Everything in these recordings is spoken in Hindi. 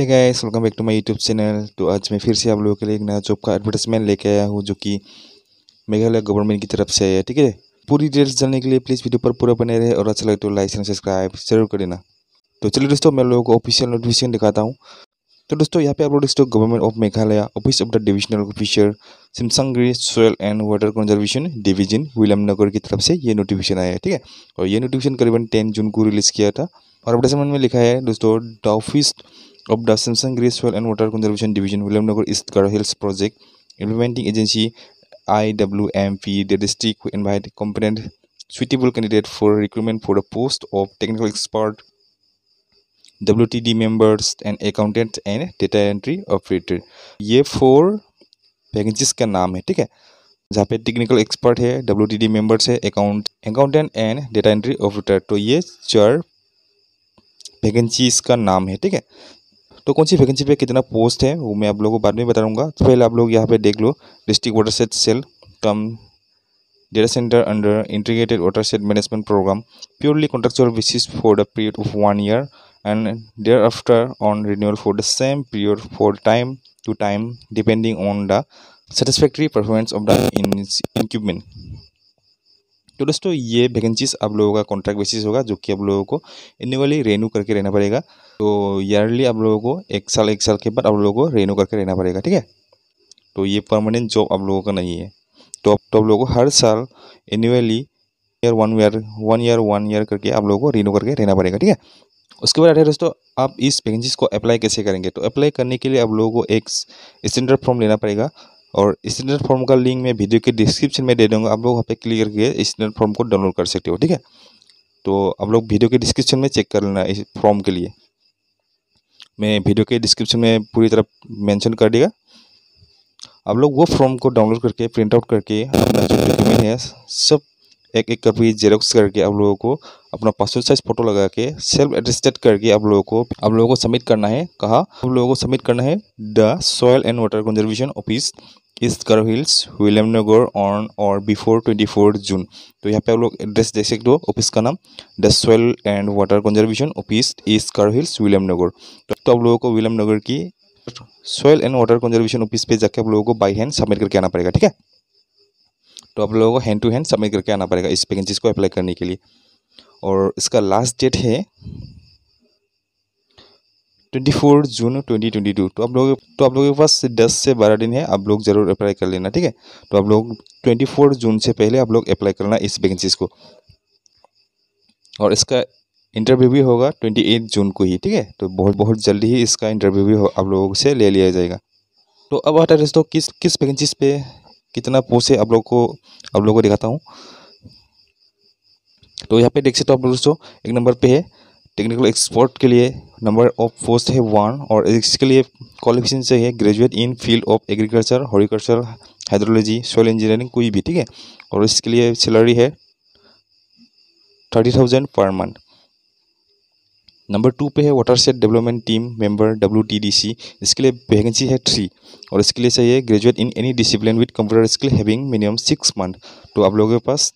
है guys welcome back to my YouTube channel तो आज मैं फिर से आप लोगों के लिए एक नया जॉब का एडवर्टाइजमेंट लेके आया हूँ जो कि मेघालय गवर्नमेंट की तरफ से आया है ठीक है पूरी डिटेल्स जानने के लिए प्लीज़ वीडियो पर पूरा बने रहे और अच्छा लगे तो लाइक एंड सब्सक्राइब जरूर कर देना तो चलिए दोस्तों मैं लोगों को ऑफिशियल नोटिफिकेशन दिखाता हूँ तो दोस्तों यहाँ पे आप लोग दोस्तों government of Meghalaya office of the divisional officer Simsangre soil and water conservation division Williamnagar की तरफ से ये नोटिफिकेशन आया है ठीक है और ये नोटिफिकेशन करीबन टेन जून को रिलीज़ किया था और एडवर्टाइजमेंट में लिखा है दोस्तों office of the Samsung Greasewell and Water Conservation Division, William Nagar East Garo Hills Project, implementing agency IWMP, the district will invite competent, suitable candidate for recruitment for the post of technical expert, WTD members, and accountant and data entry operator. Ye four vacancies का नाम है ठीक है जहाँ पे टेक्निकल एक्सपर्ट है डब्ल्यू टी डी मेम्बर्स है account accountant and data entry operator तो ये चार वैकेंसीज का नाम है ठीक है तो कौन सी वैकेंसी पे कितना पोस्ट है वो मैं आप लोगों को बाद में बताऊंगा तो पहले आप लोग यहाँ पे देख लो district watershed cell cum data centre under integrated watershed management programme purely contractual basis for the period of one year and thereafter on renewal for the same period for time to time depending on the satisfactory performance of the equipment तो दोस्तों ये वैकेंसीज आप लोगों का कॉन्ट्रैक्ट बेसिस होगा जो कि आप लोगों को एनुअली रेन्यू करके रहना पड़ेगा तो ईयरली आप लोगों को एक साल एक साल के बाद आप लोगों को रेन्यू करके रहना पड़ेगा ठीक है तो ये परमानेंट जॉब आप लोगों का नहीं है तो तो आप लोगों को हर साल annually year one year one year one year करके आप लोगों को रेन्यू करके रहना पड़ेगा ठीक है उसके बाद है दोस्तों आप इस वैकेंसीज को अप्लाई कैसे करेंगे तो अप्लाई करने के लिए आप लोगों को एक स्टैंडर्ड फॉर्म लेना पड़ेगा और स्टूडेंट फॉर्म का लिंक मैं वीडियो के डिस्क्रिप्शन में दे दूँगा आप लोग वहाँ पे क्लिक करके स्टूडेंट फॉर्म को डाउनलोड कर सकते हो ठीक है तो आप लोग वीडियो के डिस्क्रिप्शन में चेक कर लेना इस फॉर्म के लिए मैं वीडियो के डिस्क्रिप्शन में पूरी तरह मेंशन कर देगा आप लोग वो फॉर्म को डाउनलोड करके प्रिंट आउट करके अपना जो डॉक्यूमेंट है सब एक एक कॉपी जेरोक्स करके आप लोगों को अपना पासपोर्ट साइज फोटो लगा के सेल्फ एडजस्टेड करके आप लोगों को आप लोगों को सबमिट करना है कहा आप लोगों को सबमिट करना है the soil and water conservation office East Garo Hills Williamnagar on और बिफोर ट्वेंटी फोर जून तो यहाँ पे आप लोग एड्रेस देख सकते हो ऑफिस का नाम the soil and water conservation office East Garo Hills Williamnagar तो आप लोगों को विलियम नगर की soil and water conservation office पे जाके आप लोगों को बाई हैंड सबमिट करके आना पड़ेगा ठीक है तो आप लोगों को हैंड टू हैंड सबमिट करके आना पड़ेगा इस वैकेंसीज को अप्लाई करने के लिए और इसका लास्ट डेट है twenty four June twenty twenty two तो आप लोग तो आप लोगों के पास दस से बारह दिन है आप लोग ज़रूर अप्लाई कर लेना ठीक है तो आप लोग ट्वेंटी फोर जून से पहले आप लोग अप्लाई करना इस वैकेंसीज़ को और इसका इंटरव्यू भी होगा ट्वेंटी एट जून को ही ठीक है तो बहुत बहुत जल्दी ही इसका इंटरव्यू भी आप लोगों से ले लिया जाएगा तो अब आता है दोस्तों किस किस वैकेंसीज पे कितना पोस्ट है आप लोग को आप लोगों को दिखाता हूँ तो यहाँ पे देख सकते हो आप दोस्तों एक नंबर पे है टेक्निकल एक्सपर्ट के लिए नंबर ऑफ पोस्ट है वन और इसके लिए क्वालिफिकेशन से है graduate in field of agriculture horticulture hydrology soil engineering कोई भी ठीक है और इसके लिए सैलरी है thirty thousand per month number two पे है watershed development team member W इसके लिए वैकेंसी है थ्री और इसके लिए चाहिए graduate in any discipline with computer skill having minimum six month तो आप लोगों के पास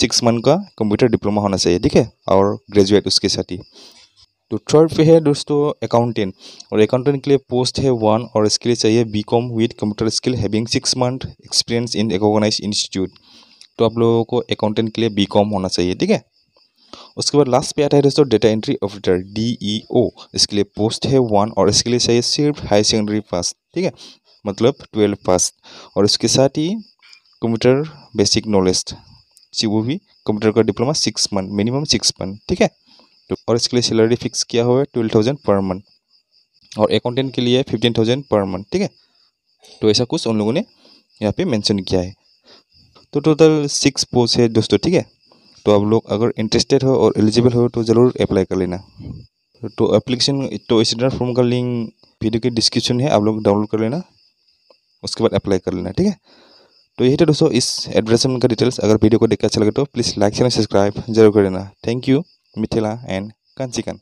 सिक्स मंथ का कंप्यूटर डिप्लोमा होना चाहिए ठीक है और ग्रेजुएट उसके साथ ही तो थर्ड पे है दोस्तों अकाउंटेंट और अकाउंटेंट के लिए पोस्ट है वन और इसके लिए चाहिए B com with computer skill having six month experience in recognise institute तो आप लोगों को अकाउंटेंट के लिए बी कॉम होना चाहिए ठीक है उसके बाद लास्ट पे आता है दोस्तों data entry operator D E O इसके लिए पोस्ट है वन और इसके लिए चाहिए सिर्फ हाई सेकेंडरी पास ठीक है मतलब ट्वेल्व पास और इसके साथ ही कंप्यूटर बेसिक नॉलेज सी वो भी कंप्यूटर का diploma six month minimum six month ठीक है तो और इसके लिए सैलरी फिक्स किया हुआ है ट्वेल्व थाउजेंड पर मंथ और अकाउंटेंट के लिए फिफ्टीन थाउजेंड पर मंथ ठीक है तो ऐसा कुछ उन लोगों ने यहाँ पे मेंशन किया है तो टोटल सिक्स पोस्ट है दोस्तों ठीक है तो आप लोग अगर इंटरेस्टेड हो और एलिजिबल हो तो ज़रूर अप्लाई कर लेना तो एप्लीकेशन तो स्टूडेंट फॉर्म का लिंक वीडियो के डिस्क्रिप्शन है आप लोग डाउनलोड कर लेना उसके बाद अप्लाई कर लेना ठीक है तो यही था दोस्तों इस एडवर्टाइजमेंट का डिटेल्स अगर वीडियो को देखकर अच्छा लगे तो प्लीज़ लाइक शेयर सब्सक्राइब जरूर कर देना थैंक यू मिथिला एंड कंचिकन